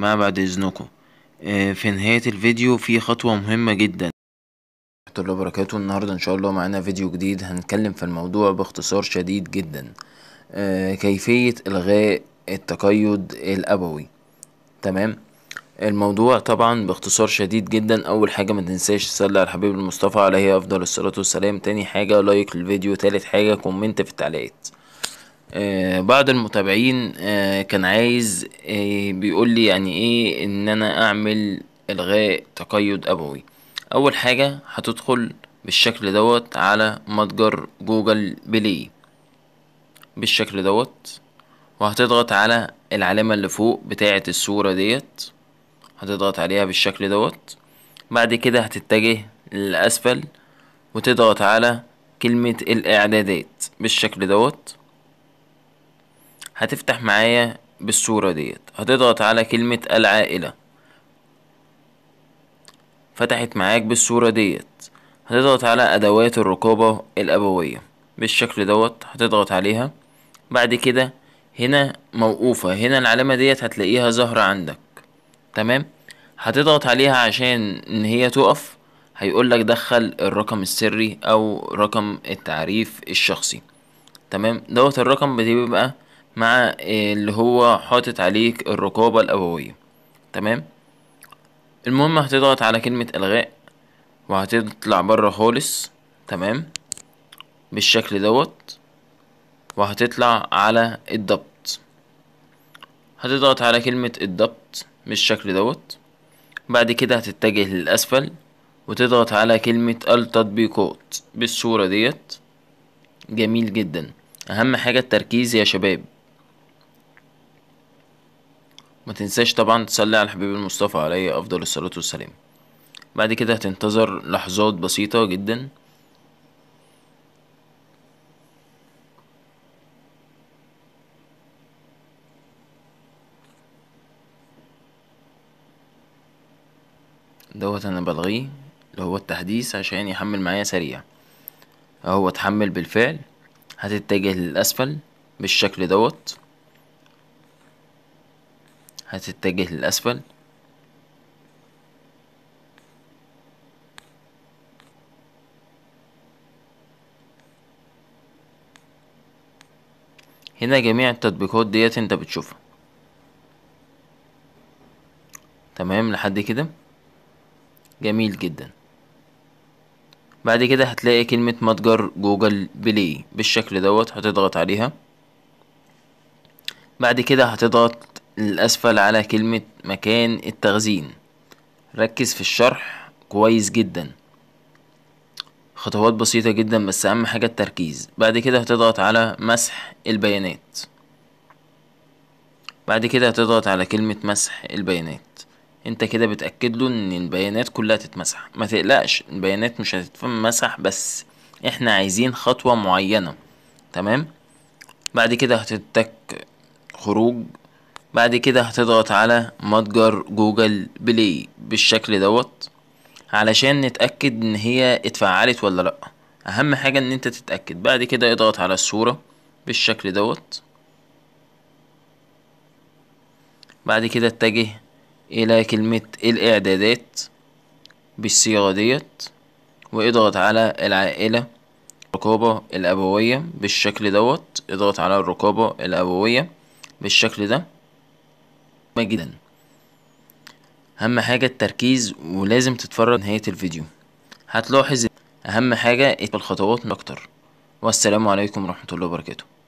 ما بعد إذنكم آه، في نهاية الفيديو في خطوة مهمة جدا ورحمة الله وبركاته النهاردة إن شاء الله معنا فيديو جديد هنتكلم في الموضوع باختصار شديد جدا آه، كيفية إلغاء التقيد الأبوي تمام الموضوع طبعا باختصار شديد جدا اول حاجه ما تنساش تصلي على الحبيب المصطفى عليه افضل الصلاه والسلام تاني حاجه لايك للفيديو تالت حاجه كومنت في التعليقات آه، بعض المتابعين آه، كان عايز آه، بيقول لي يعني ايه ان انا اعمل الغاء تقيد ابوي اول حاجة هتدخل بالشكل دوت على متجر جوجل بلاي بالشكل دوت وهتضغط على العلامة اللي فوق بتاعة الصورة ديت هتضغط عليها بالشكل دوت بعد كده هتتجه للأسفل وتضغط على كلمة الإعدادات بالشكل دوت هتفتح معايا بالصورة ديت هتضغط على كلمة العائلة فتحت معاك بالصورة ديت هتضغط على أدوات الرقابة الأبوية بالشكل دوت هتضغط عليها بعد كده هنا موقوفة هنا العلامة ديت هتلاقيها ظاهرة عندك تمام هتضغط عليها عشان ان هي تقف هيقولك دخل الرقم السري او رقم التعريف الشخصي تمام دوت الرقم بيبقى مع اللي هو حاطط عليك الرقابة الأبوية تمام المهم هتضغط على كلمة إلغاء وهتطلع بره خالص تمام بالشكل دوت وهتطلع على الضبط هتضغط على كلمة الضبط بالشكل دوت بعد كده هتتجه للأسفل وتضغط على كلمة التطبيقات بالصورة ديت جميل جدا أهم حاجة التركيز يا شباب ما تنساش طبعا تصلي على الحبيب المصطفى عليه أفضل الصلاة والسلام بعد كده هتنتظر لحظات بسيطة جدا دوت انا بلغيه اللي هو التحديث عشان يحمل معايا سريع اهو اتحمل بالفعل هتتجه للاسفل بالشكل دوت هتتجه للأسفل هنا جميع التطبيقات ديت انت بتشوفها تمام لحد كده جميل جدا بعد كده هتلاقي كلمة متجر جوجل بلاي بالشكل دوت هتضغط عليها بعد كده هتضغط للأسفل على كلمة مكان التخزين ركز في الشرح كويس جدا خطوات بسيطة جدا بس أهم حاجة التركيز بعد كده هتضغط على مسح البيانات بعد كده هتضغط على كلمة مسح البيانات انت كده بتأكد له ان البيانات كلها تتمسح ما تقلقش البيانات مش هتتمسح بس احنا عايزين خطوة معينة تمام بعد كده هتتك خروج بعد كده هتضغط على متجر جوجل بلاي بالشكل دوت علشان نتأكد ان هي اتفعلت ولا لأ اهم حاجة ان انت تتأكد بعد كده اضغط على الصورة بالشكل دوت بعد كده اتجه الى كلمة الاعدادات بالصيغة ديت واضغط على العائلة الرقابة الأبوية بالشكل دوت اضغط على الرقابة الأبوية بالشكل ده جدا اهم حاجة التركيز ولازم تتفرج نهاية الفيديو هتلاحظ اهم حاجة الخطوات اكتر والسلام عليكم ورحمة الله وبركاته